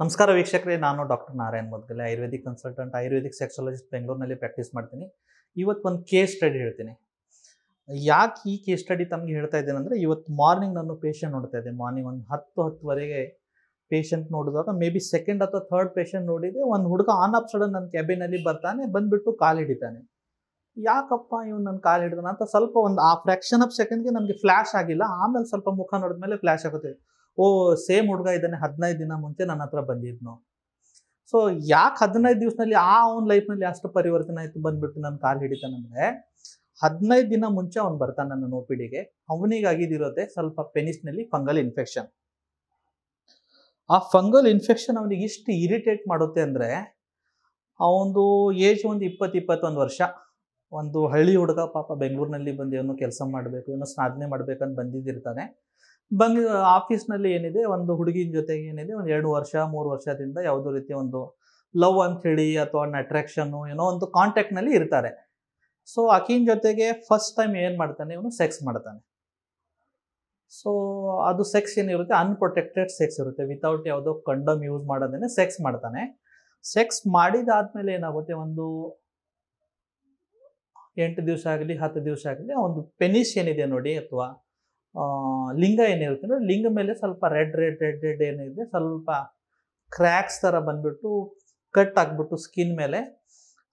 ನಮಸ್ಕಾರ ವೀಕ್ಷಕರೇ ನಾನು ಡಾಕ್ಟರ್ ನಾರಾಯಣ್ ಮೊದಲೇ ಆಯುರ್ವೇದಿಕ್ ಕನ್ಸಲ್ಟೆಂಟ್ ಆಯುರ್ವೇದಿಕ್ ಸೆಕ್ಸಾಲಜಿಸ್ಟ್ ಬೆಂಗಳೂರಿನಲ್ಲಿ ಪ್ರಾಕ್ಟೀಸ್ ಮಾಡ್ತೀನಿ ಇವತ್ತು ಒಂದು ಕೇಸ್ ಸ್ಟಡಿ ಹೇಳ್ತೀನಿ ಯಾಕೆ ಈ ಕೇಸ್ ಸ್ಟಡಿ ತಮಗೆ ಹೇಳ್ತಾ ಇದ್ದೇನೆ ಅಂದರೆ ಇವತ್ತು ಮಾರ್ನಿಂಗ್ ನಾನು ಪೇಷಂಟ್ ನೋಡ್ತಾ ಇದ್ದೆ ಮಾರ್ನಿಂಗ್ ಒಂದು ಹತ್ತು ಹತ್ತುವರೆಗೆ ಪೇಷಂಟ್ ನೋಡಿದಾಗ ಮೇ ಬಿ ಸೆಕೆಂಡ್ ಅಥವಾ ಥರ್ಡ್ ಪೇಷಂಟ್ ನೋಡಿದೆ ಒಂದು ಹುಡುಗ ಆನ್ ಆಫ್ ಸಡನ್ ನನ್ನ ಕ್ಯಾಬಿನಲ್ಲಿ ಬರ್ತಾನೆ ಬಂದುಬಿಟ್ಟು ಕಾಲು ಹಿಡಿತಾನೆ ಯಾಕಪ್ಪ ಇವನು ನನ್ನ ಕಾಲು ಹಿಡಿದಾನ ಅಂತ ಸ್ವಲ್ಪ ಒಂದು ಆ ಫ್ರ್ಯಾಕ್ಷನ್ ಆಫ್ ಸೆಕೆಂಡ್ಗೆ ನನಗೆ ಫ್ಲ್ಯಾಶ್ ಆಗಿಲ್ಲ ಆಮೇಲೆ ಸ್ವಲ್ಪ ಮುಖ ಮೇಲೆ ಫ್ಲ್ಯಾಶ್ ಆಗುತ್ತೆ ಓ ಸೇಮ್ ಹುಡುಗ ಇದ್ದಾನೆ ಹದಿನೈದು ದಿನ ಮುಂಚೆ ನನ್ನ ಹತ್ರ ಬಂದಿದ್ನು ಸೊ ಯಾಕೆ ಹದಿನೈದು ದಿವಸದಲ್ಲಿ ಆ ಅವ್ನ ನಲ್ಲಿ ಅಷ್ಟು ಪರಿವರ್ತನೆ ಆಯ್ತು ಬಂದ್ಬಿಟ್ಟು ನನ್ನ ಕಾಲು ಹಿಡಿತಾನಂದ್ರೆ ಹದಿನೈದು ದಿನ ಮುಂಚೆ ಅವ್ನು ಬರ್ತಾನೆ ನನ್ನ ಓ ಪಿಡಿಗೆ ಅವನಿಗೆ ಆಗಿದಿರೋದೆ ಸ್ವಲ್ಪ ಪೆನಿಸ್ನಲ್ಲಿ ಫಂಗಲ್ ಇನ್ಫೆಕ್ಷನ್ ಆ ಫಂಗಲ್ ಇನ್ಫೆಕ್ಷನ್ ಅವನಿಗೆ ಇಷ್ಟು ಇರಿಟೇಟ್ ಮಾಡುತ್ತೆ ಅಂದ್ರೆ ಅವನದು ಏಜ್ ಒಂದು ಇಪ್ಪತ್ತು ಇಪ್ಪತ್ತೊಂದು ವರ್ಷ ಒಂದು ಹಳ್ಳಿ ಹುಡುಗ ಪಾಪ ಬೆಂಗಳೂರಿನಲ್ಲಿ ಬಂದು ಏನೋ ಕೆಲಸ ಮಾಡಬೇಕು ಏನೋ ಸಾಧನೆ ಮಾಡ್ಬೇಕಂತ ಬಂದಿದ್ದಿರ್ತಾನೆ ಬಂಗ್ ಆಫೀಸ್ನಲ್ಲಿ ಏನಿದೆ ಒಂದು ಹುಡುಗಿನ ಜೊತೆಗೆ ಏನಿದೆ ಒಂದು ಎರಡು ವರ್ಷ ಮೂರು ವರ್ಷದಿಂದ ಯಾವುದೋ ರೀತಿ ಒಂದು ಲವ್ ಹೇಳಿ ಅಥವಾ ಒಂದು ಅಟ್ರಾಕ್ಷನ್ನು ಏನೋ ಒಂದು ಕಾಂಟ್ಯಾಕ್ಟ್ನಲ್ಲಿ ಇರ್ತಾರೆ ಸೊ ಆಕಿನ ಜೊತೆಗೆ ಫಸ್ಟ್ ಟೈಮ್ ಏನು ಮಾಡ್ತಾನೆ ಇವನು ಸೆಕ್ಸ್ ಮಾಡ್ತಾನೆ ಸೊ ಅದು ಸೆಕ್ಸ್ ಏನಿರುತ್ತೆ ಅನ್ಪ್ರೊಟೆಕ್ಟೆಡ್ ಸೆಕ್ಸ್ ಇರುತ್ತೆ ವಿತೌಟ್ ಯಾವುದೋ ಕಂಡಮ್ ಯೂಸ್ ಮಾಡೋದೇ ಸೆಕ್ಸ್ ಮಾಡ್ತಾನೆ ಸೆಕ್ಸ್ ಮಾಡಿದಾದ್ಮೇಲೆ ಏನಾಗುತ್ತೆ ಒಂದು ಎಂಟು ದಿವಸ ಆಗಲಿ ಹತ್ತು ದಿವಸ ಆಗಲಿ ಒಂದು ಪೆನಿಸ್ ಏನಿದೆ ನೋಡಿ ಅಥವಾ ಲಿಂಗ ಏನಿರುತ್ತೆ ಅಂದರೆ ಲಿಂಗ ಮೇಲೆ ಸ್ವಲ್ಪ ರೆಡ್ ರೆಡ್ ರೆಡ್ ರೆಡ್ ಏನಿದೆ ಸ್ವಲ್ಪ ಕ್ರ್ಯಾಕ್ಸ್ ಥರ ಬಂದುಬಿಟ್ಟು ಕಟ್ ಆಗಿಬಿಟ್ಟು ಸ್ಕಿನ್ ಮೇಲೆ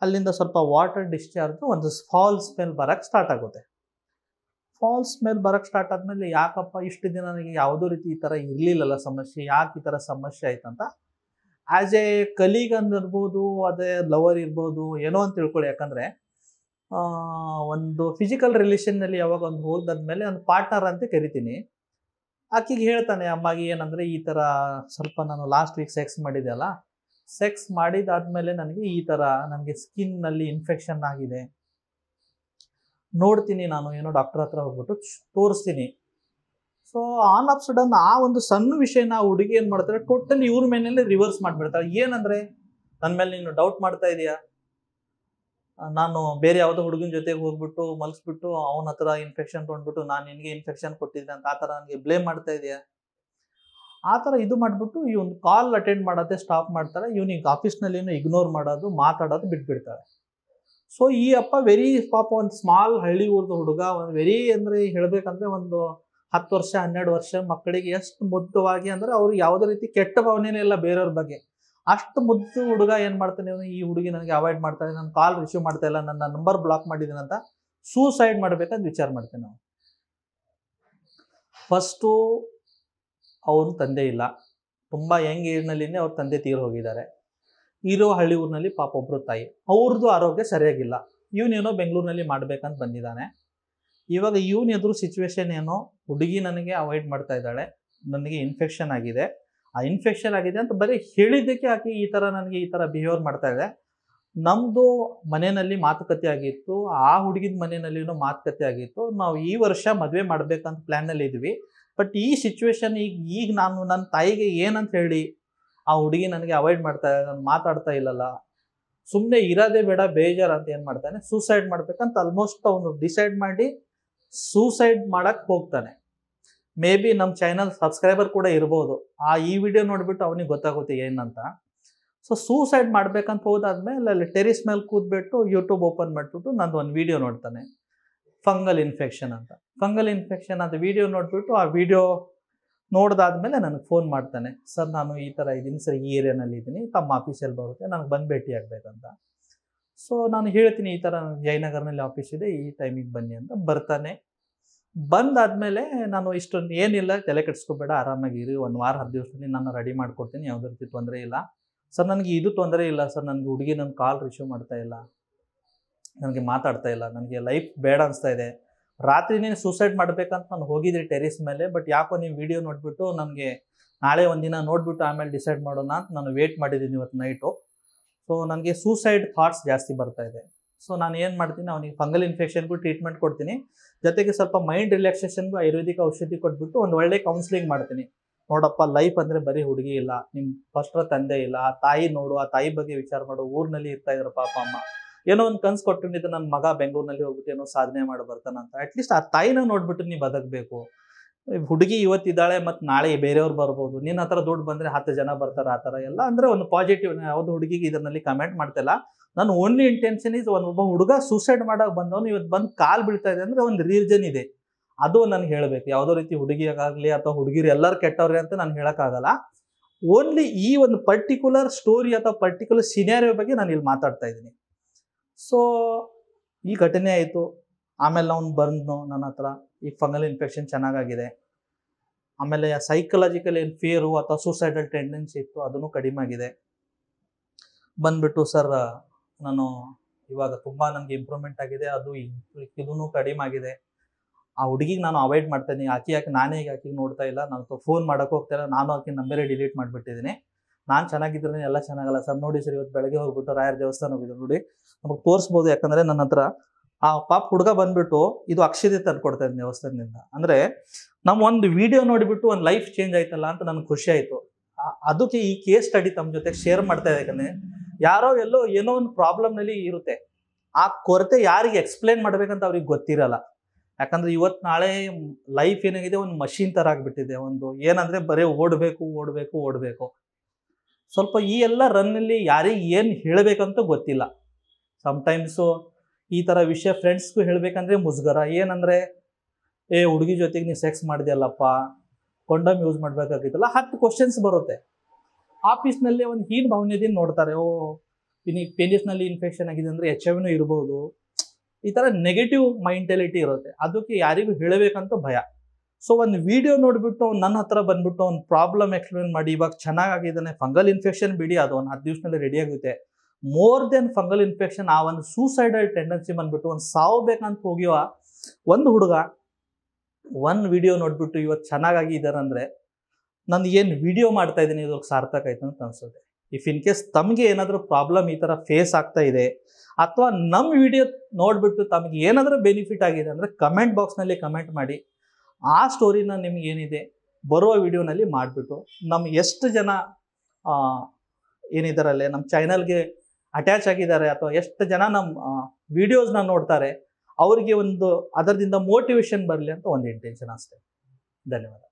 ಅಲ್ಲಿಂದ ಸ್ವಲ್ಪ ವಾಟರ್ ಡಿಸ್ಚಾರ್ಜ್ ಒಂದು ಫಾಲ್ ಸ್ಮೆಲ್ ಬರೋಕ್ಕೆ ಸ್ಟಾರ್ಟ್ ಆಗುತ್ತೆ ಫಾಲ್ ಸ್ಮೆಲ್ ಬರೋಕ್ಕೆ ಸ್ಟಾರ್ಟ್ ಆದಮೇಲೆ ಯಾಕಪ್ಪ ಇಷ್ಟು ದಿನ ನನಗೆ ಯಾವುದೋ ರೀತಿ ಈ ಥರ ಇರಲಿಲ್ಲಲ್ಲ ಸಮಸ್ಯೆ ಯಾಕೆ ಈ ಥರ ಸಮಸ್ಯೆ ಆಯ್ತಂತ ಆ್ಯಸ್ ಎ ಕಲೀಗ್ ಅಂದಿರ್ಬೋದು ಅದೇ ಲವರ್ ಇರ್ಬೋದು ಏನೋ ಅಂತ ತಿಳ್ಕೊಳ್ಳಿ ಯಾಕಂದರೆ ಒಂದು ಫಿಸಿಕಲ್ ರಿಲೇಷನ್ನಲ್ಲಿ ಯಾವಾಗ ಒಂದು ಹೋದಾದ್ಮೇಲೆ ಒಂದು ಪಾರ್ಟ್ನರ್ ಅಂತ ಕರಿತೀನಿ ಆಕಿಗೆ ಹೇಳ್ತಾನೆ ಅಮ್ಮಗೆ ಏನಂದರೆ ಈ ಥರ ಸ್ವಲ್ಪ ನಾನು ಲಾಸ್ಟ್ ವೀಕ್ ಸೆಕ್ಸ್ ಮಾಡಿದೆ ಅಲ್ಲ ಸೆಕ್ಸ್ ಮಾಡಿದಾದ್ಮೇಲೆ ನನಗೆ ಈ ಥರ ನನಗೆ ಸ್ಕಿನ್ನಲ್ಲಿ ಇನ್ಫೆಕ್ಷನ್ ಆಗಿದೆ ನೋಡ್ತೀನಿ ನಾನು ಏನೋ ಡಾಕ್ಟರ್ ಹತ್ರ ಹೋಗ್ಬಿಟ್ಟು ತೋರಿಸ್ತೀನಿ ಸೊ ಆನ್ ಆಫ್ ಸಡನ್ ಆ ಒಂದು ಸಣ್ಣ ವಿಷಯನ ಹುಡುಗಿ ಏನು ಮಾಡ್ತಾರೆ ಟೋಟಲಿ ಇವ್ರ ಮೇಲೆ ರಿವರ್ಸ್ ಮಾಡಿಬಿಡ್ತಾರೆ ಏನಂದರೆ ನನ್ನ ಮೇಲೆ ನೀನು ಡೌಟ್ ಮಾಡ್ತಾ ಇದೆಯಾ ನಾನು ಬೇರೆ ಯಾವುದೋ ಹುಡುಗನ ಜೊತೆಗೆ ಹೋಗ್ಬಿಟ್ಟು ಮಲಗಿಸ್ಬಿಟ್ಟು ಅವನ ಹತ್ರ ಇನ್ಫೆಕ್ಷನ್ ತೊಗೊಂಡ್ಬಿಟ್ಟು ನಾನು ನಿನಗೆ ಇನ್ಫೆಕ್ಷನ್ ಕೊಟ್ಟಿದ್ದೆ ಅಂತ ಆ ಥರ ನನಗೆ ಬ್ಲೇಮ್ ಮಾಡ್ತಾ ಇದೆಯಾ ಆ ಥರ ಇದು ಮಾಡಿಬಿಟ್ಟು ಇವನು ಕಾಲ್ ಅಟೆಂಡ್ ಮಾಡೋದೇ ಸ್ಟಾಪ್ ಮಾಡ್ತಾರೆ ಇವನಿಗೆ ಆಫೀಸ್ನಲ್ಲಿನೂ ಇಗ್ನೋರ್ ಮಾಡೋದು ಮಾತಾಡೋದು ಬಿಟ್ಬಿಡ್ತಾರೆ ಸೊ ಈ ಅಪ್ಪ ವೆರಿ ಪಾಪ ಒಂದು ಸ್ಮಾಲ್ ಹಳ್ಳಿ ಊರ್ದ ಹುಡುಗ ಒಂದು ವೆರಿ ಅಂದರೆ ಹೇಳಬೇಕಂದ್ರೆ ಒಂದು ಹತ್ತು ವರ್ಷ ಹನ್ನೆರಡು ವರ್ಷ ಮಕ್ಕಳಿಗೆ ಎಷ್ಟು ಮುದ್ದವಾಗಿ ಅಂದರೆ ಅವ್ರಿಗೆ ಯಾವುದೇ ರೀತಿ ಕೆಟ್ಟ ಭಾವನೆನೇ ಇಲ್ಲ ಬೇರೆಯವ್ರ ಬಗ್ಗೆ ಅಷ್ಟು ಮುದ್ದು ಹುಡುಗ ಏನು ಮಾಡ್ತಾನೆ ಈ ಹುಡುಗಿ ನನಗೆ ಅವಾಯ್ಡ್ ಮಾಡ್ತಾನೆ ನನ್ನ ಕಾಲ್ ರಿಸೀವ್ ಮಾಡ್ತಾ ಇಲ್ಲ ನನ್ನ ನಂಬರ್ ಬ್ಲಾಕ್ ಮಾಡಿದ್ದೀನಂತ ಅಂತ ಸೂಸೈಡ್ ಮಾಡ್ಬೇಕಂತ ವಿಚಾರ ಮಾಡ್ತೇನೆ ನಾವು ಫಸ್ಟು ಅವನು ತಂದೆ ಇಲ್ಲ ತುಂಬ ಯಂಗ್ ಏಜ್ನಲ್ಲಿನೇ ಅವ್ರ ತಂದೆ ತೀರು ಹೋಗಿದ್ದಾರೆ ಇರೋ ಹಳ್ಳಿ ಊರಿನಲ್ಲಿ ಪಾಪ ಒಬ್ಬರು ತಾಯಿ ಅವ್ರದ್ದು ಆರೋಗ್ಯ ಸರಿಯಾಗಿಲ್ಲ ಇವನೇನೋ ಬೆಂಗಳೂರಿನಲ್ಲಿ ಮಾಡ್ಬೇಕಂತ ಬಂದಿದ್ದಾನೆ ಇವಾಗ ಇವನ ಎದುರು ಸಿಚುವೇಶನ್ ಏನೋ ಹುಡುಗಿ ನನಗೆ ಅವಾಯ್ಡ್ ಮಾಡ್ತಾ ಇದ್ದಾಳೆ ನನಗೆ ಇನ್ಫೆಕ್ಷನ್ ಆಗಿದೆ ಆ ಇನ್ಫೆಕ್ಷನ್ ಆಗಿದೆ ಅಂತ ಬರೀ ಹೇಳಿದ್ದಕ್ಕೆ ಆಕೆ ಈ ಥರ ನನಗೆ ಈ ಥರ ಬಿಹೇವ್ ಮಾಡ್ತಾ ಇದೆ ನಮ್ಮದು ಮನೆಯಲ್ಲಿ ಮಾತುಕತೆ ಆಗಿತ್ತು ಆ ಹುಡುಗಿದ ಮನೆಯಲ್ಲಿನೂ ಮಾತುಕತೆ ಆಗಿತ್ತು ನಾವು ಈ ವರ್ಷ ಮದುವೆ ಮಾಡಬೇಕಂತ ಪ್ಲ್ಯಾನಲ್ಲಿ ಇದ್ವಿ ಬಟ್ ಈ ಸಿಚುವೇಶನ್ ಈಗ ಈಗ ನಾನು ನನ್ನ ತಾಯಿಗೆ ಏನಂತ ಹೇಳಿ ಆ ಹುಡುಗಿ ನನಗೆ ಅವಾಯ್ಡ್ ಮಾಡ್ತಾ ನಾನು ಮಾತಾಡ್ತಾ ಇಲ್ಲಲ್ಲ ಸುಮ್ಮನೆ ಇರೋದೇ ಬೇಡ ಬೇಜಾರು ಅಂತ ಏನು ಮಾಡ್ತಾನೆ ಸೂಸೈಡ್ ಮಾಡ್ಬೇಕಂತ ಆಲ್ಮೋಸ್ಟ್ ಅವನು ಡಿಸೈಡ್ ಮಾಡಿ ಸೂಸೈಡ್ ಮಾಡಕ್ಕೆ ಹೋಗ್ತಾನೆ ಮೇ ಬಿ ನಮ್ಮ ಚಾನಲ್ ಸಬ್ಸ್ಕ್ರೈಬರ್ ಕೂಡ ಇರ್ಬೋದು ಆ ಈ ವಿಡಿಯೋ ನೋಡಿಬಿಟ್ಟು ಅವನಿಗೆ ಗೊತ್ತಾಗುತ್ತೆ ಏನಂತ ಸೊ ಸೂಸೈಡ್ ಮಾಡ್ಬೇಕಂತ ಹೋದಾದ್ಮೇಲೆ ಅಲ್ಲಿ ಟೆರಿಸ್ ಮೇಲೆ ಕೂತ್ಬಿಟ್ಟು ಯೂಟ್ಯೂಬ್ ಓಪನ್ ಮಾಡಿಬಿಟ್ಟು ನಂದು ಒಂದು ವೀಡಿಯೋ ನೋಡ್ತಾನೆ ಫಂಗಲ್ ಇನ್ಫೆಕ್ಷನ್ ಅಂತ ಫಂಗಲ್ ಇನ್ಫೆಕ್ಷನ್ ಅಂತ ವೀಡಿಯೋ ನೋಡಿಬಿಟ್ಟು ಆ ವಿಡಿಯೋ ನೋಡಿದಾದ್ಮೇಲೆ ನನಗೆ ಫೋನ್ ಮಾಡ್ತಾನೆ ಸರ್ ನಾನು ಈ ಥರ ಇದ್ದೀನಿ ಸರ್ ಈ ಏರಿಯಾನಲ್ಲಿ ಇದ್ದೀನಿ ತಮ್ಮ ಆಫೀಸಲ್ಲಿ ಬರುತ್ತೆ ನನಗೆ ಬಂದು ಭೇಟಿ ಆಗಬೇಕಂತ ಸೊ ನಾನು ಹೇಳ್ತೀನಿ ಈ ಥರ ಜಯನಗರ್ನಲ್ಲಿ ಆಫೀಸ್ ಇದೆ ಈ ಟೈಮಿಗೆ ಬನ್ನಿ ಅಂತ ಬರ್ತಾನೆ ಬಂದಾದಮೇಲೆ ನಾನು ಇಷ್ಟೊಂದು ಏನಿಲ್ಲ ತಲೆ ಆರಾಮಾಗಿ ಆರಾಮಾಗಿರಿ ಒಂದು ವಾರ ಹತ್ತು ದಿವಸದಲ್ಲಿ ನಾನು ರೆಡಿ ಮಾಡ್ಕೊಡ್ತೀನಿ ಯಾವುದೇ ರೀತಿ ತೊಂದರೆ ಇಲ್ಲ ಸರ್ ನನಗೆ ಇದು ತೊಂದರೆ ಇಲ್ಲ ಸರ್ ನನಗೆ ಹುಡುಗಿ ನನ್ನ ಕಾಲ್ ರಿಸೀವ್ ಮಾಡ್ತಾ ಇಲ್ಲ ನನಗೆ ಮಾತಾಡ್ತಾ ಇಲ್ಲ ನನಗೆ ಲೈಫ್ ಬೇಡ ಅನಿಸ್ತಾ ಇದೆ ನೀನು ಸೂಸೈಡ್ ಮಾಡಬೇಕಂತ ನಾನು ಹೋಗಿದ್ರಿ ಟೆರಿಸ್ ಮೇಲೆ ಬಟ್ ಯಾಕೋ ನೀವು ವಿಡಿಯೋ ನೋಡಿಬಿಟ್ಟು ನನಗೆ ನಾಳೆ ಒಂದಿನ ನೋಡಿಬಿಟ್ಟು ಆಮೇಲೆ ಡಿಸೈಡ್ ಮಾಡೋಣ ಅಂತ ನಾನು ವೇಟ್ ಮಾಡಿದ್ದೀನಿ ಇವತ್ತು ನೈಟು ಸೊ ನನಗೆ ಸೂಸೈಡ್ ಥಾಟ್ಸ್ ಜಾಸ್ತಿ ಬರ್ತಾ ಇದೆ ಸೊ ನಾನು ಏನು ಮಾಡ್ತೀನಿ ಅವನಿಗೆ ಫಂಗಲ್ ಇನ್ಫೆಕ್ಷನ್ಗೂ ಟ್ರೀಟ್ಮೆಂಟ್ ಕೊಡ್ತೀನಿ ಜೊತೆಗೆ ಸ್ವಲ್ಪ ಮೈಂಡ್ ರಿಲ್ಯಾಕ್ಸೇಷನ್ಗೂ ಆಯುರ್ವೇದಿಕ್ ಔಷಧಿ ಕೊಟ್ಬಿಟ್ಟು ಒಂದು ಒಳ್ಳೆ ಕೌನ್ಸಿಲಿಂಗ್ ಮಾಡ್ತೀನಿ ನೋಡಪ್ಪ ಲೈಫ್ ಅಂದರೆ ಬರೀ ಹುಡುಗಿ ಇಲ್ಲ ನಿಮ್ಮ ಫಸ್ಟ್ರ ತಂದೆ ಇಲ್ಲ ಆ ತಾಯಿ ನೋಡು ಆ ತಾಯಿ ಬಗ್ಗೆ ವಿಚಾರ ಮಾಡು ಊರಿನಲ್ಲಿ ಇರ್ತಾ ಇದ್ರು ಪಾಪ ಅಮ್ಮ ಏನೋ ಒಂದು ಕನ್ಸು ಕೊಟ್ಟು ನನ್ನ ಮಗ ಬೆಂಗಳೂರಿನಲ್ಲಿ ಹೋಗ್ಬಿಟ್ಟು ಏನೋ ಸಾಧನೆ ಮಾಡಿ ಬರ್ತಾನಂತ ಅಟ್ಲೀಸ್ಟ್ ಆ ತಾಯಿನ ನೋಡ್ಬಿಟ್ಟು ನೀವು ಬದಕ್ಬೇಕು ಹುಡುಗಿ ಇವತ್ತಿದ್ದಾಳೆ ಮತ್ತು ನಾಳೆ ಬೇರೆಯವ್ರು ಬರ್ಬೋದು ನಿನ್ನ ಹತ್ರ ದುಡ್ಡು ಬಂದರೆ ಹತ್ತು ಜನ ಬರ್ತಾರೆ ಆ ಥರ ಎಲ್ಲ ಅಂದರೆ ಒಂದು ಪಾಸಿಟಿವ್ ಯಾವುದು ಹುಡುಗಿಗೆ ಇದರಲ್ಲಿ ಕಮೆಂಟ್ ಮಾಡ್ತಿಲ್ಲ ನಾನು ಓನ್ಲಿ ಇಂಟೆನ್ಷನ್ ಇಸ್ ಒಂದು ಒಬ್ಬ ಹುಡುಗ ಸೂಸೈಡ್ ಮಾಡೋಕೆ ಬಂದವನು ಇವತ್ತು ಬಂದು ಕಾಲು ಬೀಳ್ತಾ ಇದೆ ಅಂದರೆ ಒಂದು ರೀಸನ್ ಇದೆ ಅದು ನಾನು ಹೇಳಬೇಕು ಯಾವುದೋ ರೀತಿ ಹುಡುಗಿಯಾಗಲಿ ಅಥವಾ ಹುಡುಗಿರು ಎಲ್ಲರೂ ಕೆಟ್ಟವ್ರಿ ಅಂತ ನಾನು ಹೇಳೋಕ್ಕಾಗಲ್ಲ ಓನ್ಲಿ ಈ ಒಂದು ಪರ್ಟಿಕ್ಯುಲರ್ ಸ್ಟೋರಿ ಅಥವಾ ಪರ್ಟಿಕ್ಯುಲರ್ ಸಿನಾರಿಯೋ ಬಗ್ಗೆ ನಾನು ಇಲ್ಲಿ ಮಾತಾಡ್ತಾ ಇದ್ದೀನಿ ಸೊ ಈ ಘಟನೆ ಆಯಿತು ಆಮೇಲೆ ಅವನು ಬಂದ್ನು ನನ್ನ ಹತ್ರ ಈ ಫಂಗಲ್ ಇನ್ಫೆಕ್ಷನ್ ಚೆನ್ನಾಗಾಗಿದೆ ಆಮೇಲೆ ಸೈಕಲಾಜಿಕಲ್ ಏನು ಫಿಯರು ಅಥವಾ ಸೂಸೈಡಲ್ ಟೆಂಡೆನ್ಸಿ ಇತ್ತು ಅದನ್ನು ಕಡಿಮೆ ಆಗಿದೆ ಬಂದ್ಬಿಟ್ಟು ಸರ್ ನಾನು ಇವಾಗ ತುಂಬ ನನಗೆ ಇಂಪ್ರೂವ್ಮೆಂಟ್ ಆಗಿದೆ ಅದು ಇದೂ ಕಡಿಮೆ ಆಗಿದೆ ಆ ಹುಡುಗಿಗೆ ನಾನು ಅವಾಯ್ಡ್ ಮಾಡ್ತೇನೆ ಆಕೆ ಯಾಕೆ ನಾನೇ ಈಗ ಆಕೆಗೆ ನೋಡ್ತಾ ಇಲ್ಲ ನಾನು ಫೋನ್ ಮಾಡೋಕೆ ಹೋಗ್ತಾ ಇಲ್ಲ ನಾನು ಆಕೆ ನಂಬರೇ ಡಿಲೀಟ್ ಮಾಡಿಬಿಟ್ಟಿದ್ದೀನಿ ನಾನು ಚೆನ್ನಾಗಿದ್ದರೆ ಎಲ್ಲ ಚೆನ್ನಾಗಲ್ಲ ಸರ್ ನೋಡಿ ಸರ್ ಇವತ್ತು ಬೆಳಗ್ಗೆ ಹೋಗ್ಬಿಟ್ಟು ರಾಯರ್ ದೇವಸ್ಥಾನ ಹೋಗಿದ್ದು ನೋಡಿ ನಮಗೆ ತೋರಿಸ್ಬೋದು ಯಾಕಂದರೆ ನನ್ನ ಹತ್ರ ಆ ಪಾಪ ಹುಡುಗ ಬಂದ್ಬಿಟ್ಟು ಇದು ಅಕ್ಷತೆ ತಂದ್ಕೊಡ್ತಾ ಇದ್ದೀನಿ ದೇವಸ್ಥಾನದಿಂದ ಅಂದ್ರೆ ನಮ್ಮ ಒಂದು ವಿಡಿಯೋ ನೋಡಿಬಿಟ್ಟು ಒಂದು ಲೈಫ್ ಚೇಂಜ್ ಆಯ್ತಲ್ಲ ಅಂತ ನನ್ಗೆ ಖುಷಿ ಆಯ್ತು ಅದಕ್ಕೆ ಈ ಕೇಸ್ ಸ್ಟಡಿ ತಮ್ಮ ಜೊತೆ ಶೇರ್ ಮಾಡ್ತಾ ಇದ್ದಾನೆ ಯಾರೋ ಎಲ್ಲೋ ಏನೋ ಒಂದು ಪ್ರಾಬ್ಲಮ್ನಲ್ಲಿ ಇರುತ್ತೆ ಆ ಕೊರತೆ ಯಾರಿಗೆ ಎಕ್ಸ್ಪ್ಲೇನ್ ಮಾಡ್ಬೇಕಂತ ಅವ್ರಿಗೆ ಗೊತ್ತಿರಲ್ಲ ಯಾಕಂದ್ರೆ ಇವತ್ತು ನಾಳೆ ಲೈಫ್ ಏನಾಗಿದೆ ಒಂದು ಮಷಿನ್ ಥರ ಆಗಿಬಿಟ್ಟಿದೆ ಒಂದು ಏನಂದ್ರೆ ಬರೀ ಓಡಬೇಕು ಓಡಬೇಕು ಓಡಬೇಕು ಸ್ವಲ್ಪ ಈ ಎಲ್ಲ ರನ್ನಲ್ಲಿ ಯಾರಿಗೆ ಏನು ಹೇಳಬೇಕಂತ ಗೊತ್ತಿಲ್ಲ ಸಮಟೈಮ್ಸು ಈ ಥರ ವಿಷಯ ಫ್ರೆಂಡ್ಸ್ಗೂ ಹೇಳಬೇಕಂದ್ರೆ ಮುಜುಗರ ಏನಂದರೆ ಏ ಹುಡುಗಿ ಜೊತೆಗೆ ನೀವು ಸೆಕ್ಸ್ ಮಾಡಿದೆಯಲ್ಲಪ್ಪ ಕೊಂಡಮ್ ಯೂಸ್ ಮಾಡಬೇಕಾಗಿತ್ತಲ್ಲ ಹತ್ತು ಕ್ವಶನ್ಸ್ ಬರುತ್ತೆ ಆಫೀಸ್ನಲ್ಲಿ ಒಂದು ಹೀನ್ ಭಾವನೆದಿಂದ ನೋಡ್ತಾರೆ ಓ ಇನ್ನ ಪೇನಿಸ್ನಲ್ಲಿ ಇನ್ಫೆಕ್ಷನ್ ಆಗಿದೆ ಅಂದರೆ ಎಚ್ ಐ ಇರ್ಬೋದು ಈ ಥರ ನೆಗೆಟಿವ್ ಮೈಂಟಾಲಿಟಿ ಇರುತ್ತೆ ಅದಕ್ಕೆ ಯಾರಿಗೂ ಹೇಳಬೇಕಂತ ಭಯ ಸೊ ಒಂದು ವಿಡಿಯೋ ನೋಡಿಬಿಟ್ಟು ಅವ್ನು ನನ್ನ ಹತ್ರ ಬಂದ್ಬಿಟ್ಟು ಅವ್ನು ಪ್ರಾಬ್ಲಮ್ ಎಕ್ಸ್ಪ್ಲೇನ್ ಮಾಡಿ ಇವಾಗ ಚೆನ್ನಾಗಾಗಿದ್ದಾನೆ ಫಂಗಲ್ ಇನ್ಫೆಕ್ಷನ್ ಬಿಡಿ ಅದು ಒಂದು ಹತ್ತು ದಿವ್ಸದಲ್ಲಿ ರೆಡಿ ಆಗುತ್ತೆ ಮೋರ್ ದೆನ್ ಫಂಗಲ್ ಇನ್ಫೆಕ್ಷನ್ ಆ ಒಂದು ಸೂಸೈಡಲ್ ಟೆಂಡೆನ್ಸಿ ಬಂದ್ಬಿಟ್ಟು ಒಂದು ಬೇಕಂತ ಹೋಗಿವ ಒಂದು ಹುಡುಗ ಒಂದು ವಿಡಿಯೋ ನೋಡ್ಬಿಟ್ಟು ಇವತ್ತು ಚೆನ್ನಾಗಾಗಿ ಅಂದ್ರೆ ನಾನು ಏನು ವಿಡಿಯೋ ಮಾಡ್ತಾ ಇದ್ದೀನಿ ಇದ್ರ ಸಾರ್ಥಕ ಆಯ್ತು ಅಂತ ಅನ್ಸುತ್ತೆ ಇಫ್ ಇನ್ ಕೇಸ್ ತಮಗೆ ಏನಾದರೂ ಪ್ರಾಬ್ಲಮ್ ಈ ಥರ ಫೇಸ್ ಆಗ್ತಾ ಇದೆ ಅಥವಾ ನಮ್ಮ ವಿಡಿಯೋ ನೋಡಿಬಿಟ್ಟು ತಮಗೆ ಏನಾದರೂ ಬೆನಿಫಿಟ್ ಆಗಿದೆ ಅಂದರೆ ಕಮೆಂಟ್ ಬಾಕ್ಸ್ನಲ್ಲಿ ಕಮೆಂಟ್ ಮಾಡಿ ಆ ಸ್ಟೋರಿನ ನಿಮ್ಗೆ ಏನಿದೆ ಬರುವ ವಿಡಿಯೋನಲ್ಲಿ ಮಾಡಿಬಿಟ್ಟು ನಮ್ಮ ಎಷ್ಟು ಜನ ಏನಿದಾರಲ್ಲೇ ನಮ್ಮ ಚಾನಲ್ಗೆ ಅಟ್ಯಾಚ್ ಆಗಿದ್ದಾರೆ ಅಥವಾ ಎಷ್ಟು ಜನ ನಮ್ಮ ವಿಡಿಯೋಸ್ನ ನೋಡ್ತಾರೆ ಅವರಿಗೆ ಒಂದು ಅದರದಿಂದ ಮೋಟಿವೇಶನ್ ಬರಲಿ ಅಂತ ಒಂದು ಇಂಟೆನ್ಷನ್ ಅಷ್ಟೇ ಧನ್ಯವಾದ